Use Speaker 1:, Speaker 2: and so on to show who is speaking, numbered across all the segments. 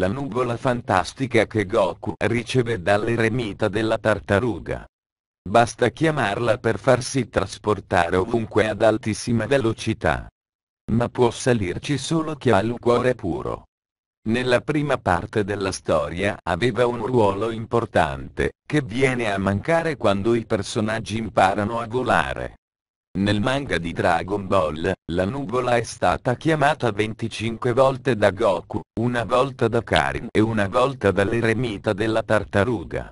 Speaker 1: la nuvola fantastica che Goku riceve dall'eremita della tartaruga. Basta chiamarla per farsi trasportare ovunque ad altissima velocità. Ma può salirci solo chi ha il cuore puro. Nella prima parte della storia aveva un ruolo importante, che viene a mancare quando i personaggi imparano a volare. Nel manga di Dragon Ball, la nuvola è stata chiamata 25 volte da Goku, una volta da Karin e una volta dall'eremita della tartaruga.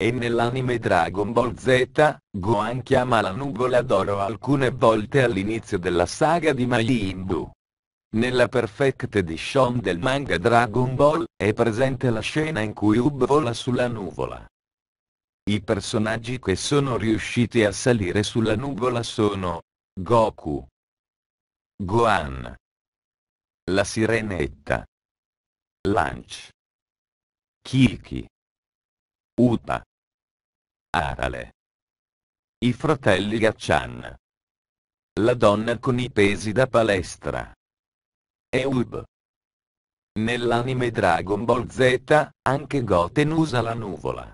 Speaker 1: E nell'anime Dragon Ball Z, Gohan chiama la nuvola d'oro alcune volte all'inizio della saga di Majin Buu. Nella Perfect Edition del manga Dragon Ball, è presente la scena in cui Ub vola sulla nuvola. I personaggi che sono riusciti a salire sulla nuvola sono Goku, Gohan, la Sirenetta, Lunch, Kiki, Uta, Arale, i fratelli Gachan, la donna con i pesi da palestra, Eub. Nell'anime Dragon Ball Z, anche Goten usa la nuvola.